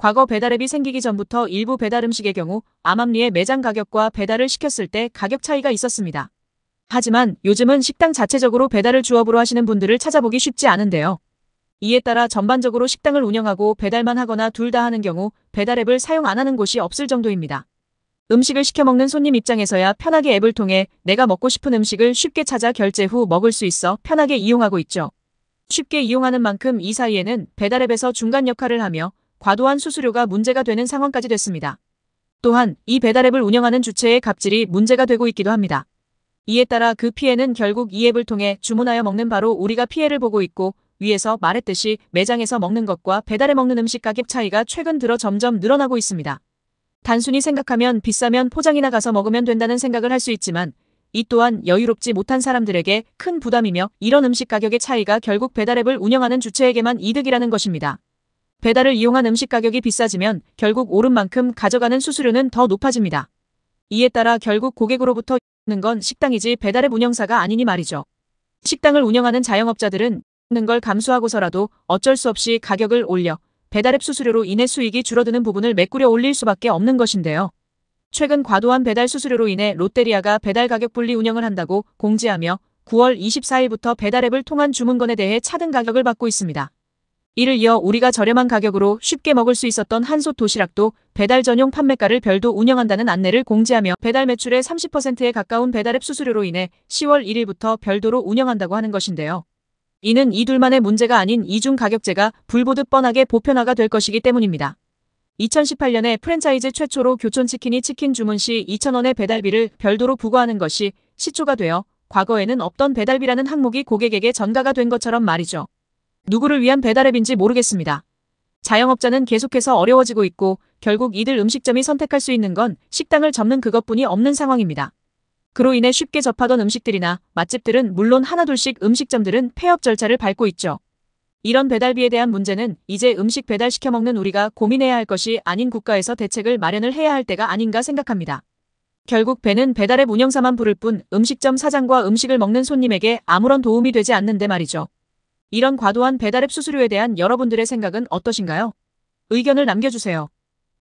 과거 배달앱이 생기기 전부터 일부 배달음식의 경우 암암리의 매장 가격과 배달을 시켰을 때 가격 차이가 있었습니다. 하지만 요즘은 식당 자체적으로 배달을 주업으로 하시는 분들을 찾아보기 쉽지 않은데요. 이에 따라 전반적으로 식당을 운영하고 배달만 하거나 둘 다 하는 경우 배달앱을 사용 안 하는 곳이 없을 정도입니다. 음식을 시켜 먹는 손님 입장에서야 편하게 앱을 통해 내가 먹고 싶은 음식을 쉽게 찾아 결제 후 먹을 수 있어 편하게 이용하고 있죠. 쉽게 이용하는 만큼 이 사이에는 배달앱에서 중간 역할을 하며 과도한 수수료가 문제가 되는 상황까지 됐습니다. 또한 이 배달앱을 운영하는 주체의 갑질이 문제가 되고 있기도 합니다. 이에 따라 그 피해는 결국 이 앱을 통해 주문하여 먹는 바로 우리가 피해를 보고 있고 위에서 말했듯이 매장에서 먹는 것과 배달해 먹는 음식 가격 차이가 최근 들어 점점 늘어나고 있습니다. 단순히 생각하면 비싸면 포장이나 가서 먹으면 된다는 생각을 할 수 있지만 이 또한 여유롭지 못한 사람들에게 큰 부담이며 이런 음식 가격의 차이가 결국 배달앱을 운영하는 주체에게만 이득이라는 것입니다. 배달을 이용한 음식 가격이 비싸지면 결국 오른 만큼 가져가는 수수료는 더 높아집니다. 이에 따라 결국 고객으로부터 는건 식당이지 배달의 운영사가 아니니 말이죠. 식당을 운영하는 자영업자들은 는걸 감수하고서라도 어쩔 수 없이 가격을 올려 배달앱 수수료로 인해 수익이 줄어드는 부분을 메꾸려 올릴 수밖에 없는 것인데요. 최근 과도한 배달 수수료로 인해 롯데리아가 배달 가격 분리 운영을 한다고 공지하며 9월 24일부터 배달앱을 통한 주문건에 대해 차등 가격을 받고 있습니다. 이를 이어 우리가 저렴한 가격으로 쉽게 먹을 수 있었던 한솥 도시락도 배달 전용 판매가를 별도 운영한다는 안내를 공지하며 배달 매출의 30%에 가까운 배달앱 수수료로 인해 10월 1일부터 별도로 운영한다고 하는 것인데요. 이는 이둘만의 문제가 아닌 이중 가격제가 불보듯 뻔하게 보편화가 될 것이기 때문입니다. 2018년에 프랜차이즈 최초로 교촌치킨이 치킨 주문 시 2,000원의 배달비를 별도로 부과하는 것이 시초가 되어 과거에는 없던 배달비라는 항목이 고객에게 전가가 된 것처럼 말이죠. 누구를 위한 배달앱인지 모르겠습니다. 자영업자는 계속해서 어려워지고 있고 결국 이들 음식점이 선택할 수 있는 건 식당을 접는 그것뿐이 없는 상황입니다. 그로 인해 쉽게 접하던 음식들이나 맛집들은 물론 하나둘씩 음식점들은 폐업 절차를 밟고 있죠. 이런 배달비에 대한 문제는 이제 음식 배달시켜 먹는 우리가 고민해야 할 것이 아닌 국가에서 대책을 마련을 해야 할 때가 아닌가 생각합니다. 결국 배는 배달앱 운영사만 부를 뿐 음식점 사장과 음식을 먹는 손님에게 아무런 도움이 되지 않는데 말이죠. 이런 과도한 배달앱 수수료에 대한 여러분들의 생각은 어떠신가요? 의견을 남겨주세요.